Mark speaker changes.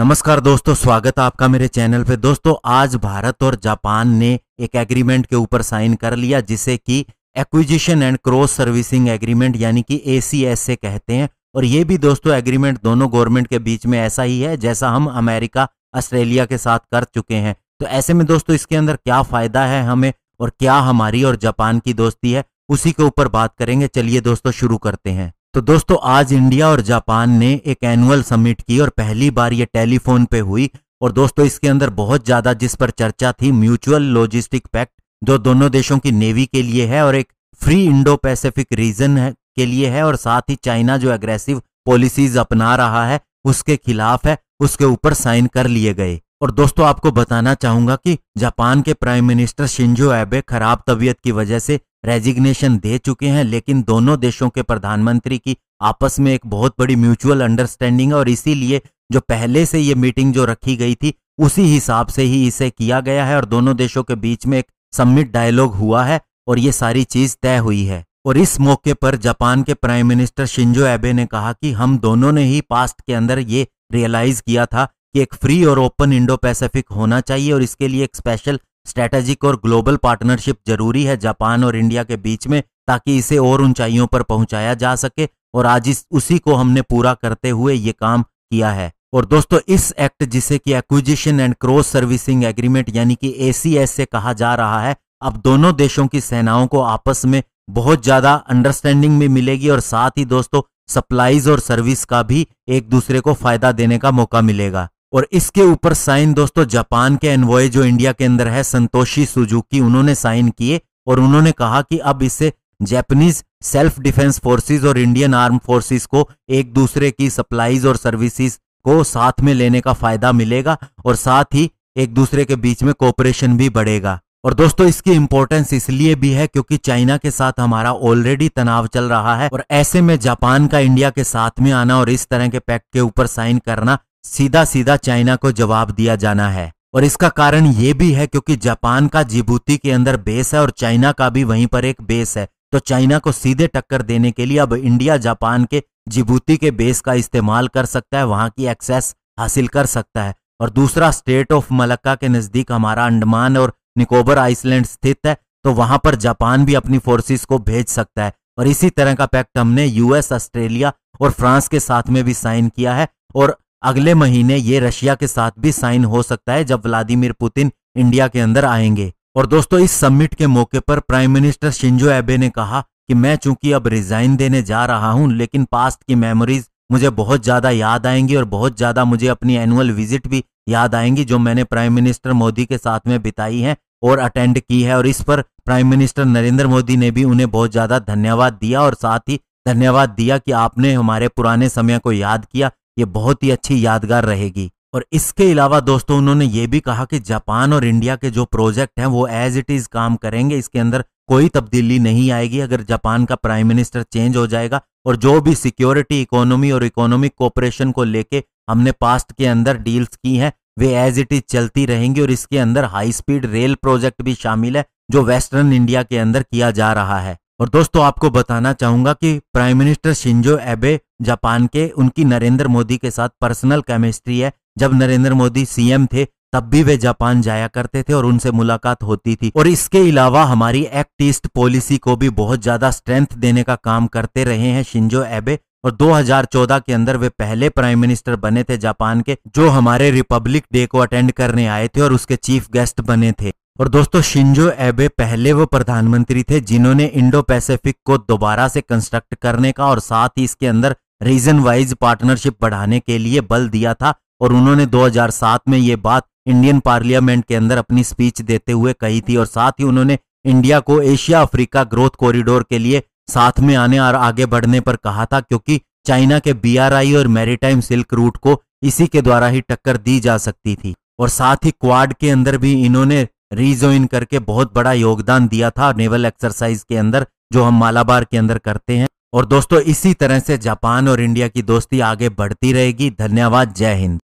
Speaker 1: नमस्कार दोस्तों स्वागत है आपका मेरे चैनल पे दोस्तों आज भारत और जापान ने एक एग्रीमेंट के ऊपर साइन कर लिया जिसे कि acquisition and cross servicing agreement यानी कि ए से कहते हैं और ये भी दोस्तों एग्रीमेंट दोनों गवर्नमेंट के बीच में ऐसा ही है जैसा हम अमेरिका ऑस्ट्रेलिया के साथ कर चुके हैं तो ऐसे में दोस्तों इसके अंदर क्या फायदा है हमें और क्या हमारी और जापान की दोस्ती है उसी के ऊपर बात करेंगे चलिए दोस्तों शुरू करते हैं तो दोस्तों आज इंडिया और जापान ने एक एनुअल समिट की और पहली बार ये टेलीफोन पे हुई और दोस्तों इसके अंदर बहुत ज्यादा जिस पर चर्चा थी म्यूचुअल लॉजिस्टिक पैक्ट जो दोनों देशों की नेवी के लिए है और एक फ्री इंडो पैसिफिक रीजन है के लिए है और साथ ही चाइना जो एग्रेसिव पॉलिसीज अपना रहा है उसके खिलाफ है उसके ऊपर साइन कर लिए गए और दोस्तों आपको बताना चाहूंगा कि जापान के प्राइम मिनिस्टर शिंजो एबे खराब तबीयत की वजह से रेजिग्नेशन दे चुके हैं लेकिन दोनों देशों के प्रधानमंत्री की आपस में एक बहुत बड़ी म्यूचुअल अंडरस्टैंडिंग है और इसीलिए जो पहले से ये मीटिंग जो रखी गई थी उसी हिसाब से ही इसे किया गया है और दोनों देशों के बीच में एक सम्मिट डायलॉग हुआ है और ये सारी चीज तय हुई है और इस मौके पर जापान के प्राइम मिनिस्टर शिंजो एबे ने कहा कि हम दोनों ने ही पास्ट के अंदर ये रियलाइज किया था कि एक फ्री और ओपन इंडो पैसिफिक होना चाहिए और इसके लिए एक स्पेशल स्ट्रैटेजिक और ग्लोबल पार्टनरशिप जरूरी है जापान और इंडिया के बीच में ताकि इसे और ऊंचाइयों पर पहुंचाया जा सके और आज इस उसी को हमने पूरा करते हुए ये काम किया है और दोस्तों इस एक्ट जिसे कि acquisition and cross servicing agreement यानी कि एसीएस से कहा जा रहा है अब दोनों देशों की सेनाओं को आपस में बहुत ज्यादा अंडरस्टैंडिंग भी मिलेगी और साथ ही दोस्तों सप्लाईज और सर्विस का भी एक दूसरे को फायदा देने का मौका मिलेगा और इसके ऊपर साइन दोस्तों जापान के एनवॉय जो इंडिया के अंदर है संतोषी सुजुकी उन्होंने साइन किए और उन्होंने कहा कि अब इससे जैपनीज सेल्फ डिफेंस फोर्सेस और इंडियन आर्म फोर्सेस को एक दूसरे की सप्लाईज और सर्विसेज को साथ में लेने का फायदा मिलेगा और साथ ही एक दूसरे के बीच में कोऑपरेशन भी बढ़ेगा और दोस्तों इसकी इंपॉर्टेंस इसलिए भी है क्योंकि चाइना के साथ हमारा ऑलरेडी तनाव चल रहा है और ऐसे में जापान का इंडिया के साथ में आना और इस तरह के पैक्ट के ऊपर साइन करना सीधा सीधा चाइना को जवाब दिया जाना है और इसका कारण ये भी है क्योंकि जापान का जिबूती के अंदर बेस है और चाइना का भी वहीं पर एक बेस है तो चाइना को सीधे टक्कर देने के लिए अब इंडिया जापान के जिबूती के बेस का इस्तेमाल कर सकता है वहां की एक्सेस हासिल कर सकता है और दूसरा स्टेट ऑफ मलक्का के नजदीक हमारा अंडमान और निकोबर आइसलैंड स्थित है तो वहां पर जापान भी अपनी फोर्सेस को भेज सकता है और इसी तरह का पैक्ट हमने यूएस ऑस्ट्रेलिया और फ्रांस के साथ में भी साइन किया है और अगले महीने ये रशिया के साथ भी साइन हो सकता है जब व्लादिमीर पुतिन इंडिया के अंदर आएंगे और दोस्तों इस समिट के मौके पर प्राइम मिनिस्टर शिंजो एबे ने कहा कि मैं चूंकि अब रिजाइन देने जा रहा हूं लेकिन पास्ट की मेमोरीज मुझे बहुत ज्यादा याद आएंगी और बहुत ज्यादा मुझे अपनी एनुअल विजिट भी याद आएंगी जो मैंने प्राइम मिनिस्टर मोदी के साथ में बिताई है और अटेंड की है और इस पर प्राइम मिनिस्टर नरेंद्र मोदी ने भी उन्हें बहुत ज्यादा धन्यवाद दिया और साथ ही धन्यवाद दिया कि आपने हमारे पुराने समय को याद किया ये बहुत ही अच्छी यादगार रहेगी और इसके अलावा दोस्तों उन्होंने ये भी कहा कि जापान और इंडिया के जो प्रोजेक्ट हैं वो एज इट इज काम करेंगे इसके अंदर कोई तब्दीली नहीं आएगी अगर जापान का प्राइम मिनिस्टर चेंज हो जाएगा और जो भी सिक्योरिटी इकोनॉमी और इकोनॉमिक कोऑपरेशन को लेके हमने पास्ट के अंदर डील्स की हैं वे एज इट इज चलती रहेंगी और इसके अंदर हाई स्पीड रेल प्रोजेक्ट भी शामिल है जो वेस्टर्न इंडिया के अंदर किया जा रहा है और दोस्तों आपको बताना चाहूंगा कि prime minister Shinzo Abe Japan के उनकी नरेंद्र मोदी के साथ पर्सनल केमिस्ट्री है जब नरेंद्र मोदी सीएम थे तब भी वे जापान जाया करते थे और उनसे मुलाकात होती थी और इसके अलावा हमारी एक्ट ईस्ट पॉलिसी को भी बहुत ज्यादा स्ट्रेंथ देने का काम करते रहे हैं शिंजो एबे और 2014 के अंदर वे पहले प्राइम मिनिस्टर बने थे जापान के जो हमारे रिपब्लिक डे को अटेंड करने आए थे और उसके चीफ गेस्ट बने थे और दोस्तों शिंजो एबे पहले वो प्रधानमंत्री थे जिन्होंने इंडो पैसिफिक को दोबारा से कंस्ट्रक्ट करने का और साथ ही इसके अंदर रीजन वाइज पार्टनरशिप बढ़ाने के लिए बल दिया था और उन्होंने 2007 में ये बात इंडियन पार्लियामेंट के अंदर अपनी स्पीच देते हुए कही थी और साथ ही उन्होंने इंडिया को एशिया अफ्रीका ग्रोथ कॉरिडोर के लिए साथ में आने और आगे बढ़ने पर कहा था क्योंकि चाइना के बीआरआई और मैरीटाइम सिल्क रूट को इसी के द्वारा ही टक्कर दी जा सकती थी और साथ ही क्वाड के अंदर भी इन्होंने रीजॉइन करके बहुत बड़ा योगदान दिया था नेवल एक्सरसाइज के अंदर जो हम मालाबार के अंदर करते हैं और दोस्तों इसी तरह से जापान और इंडिया की दोस्ती आगे बढ़ती रहेगी धन्यवाद जय हिंद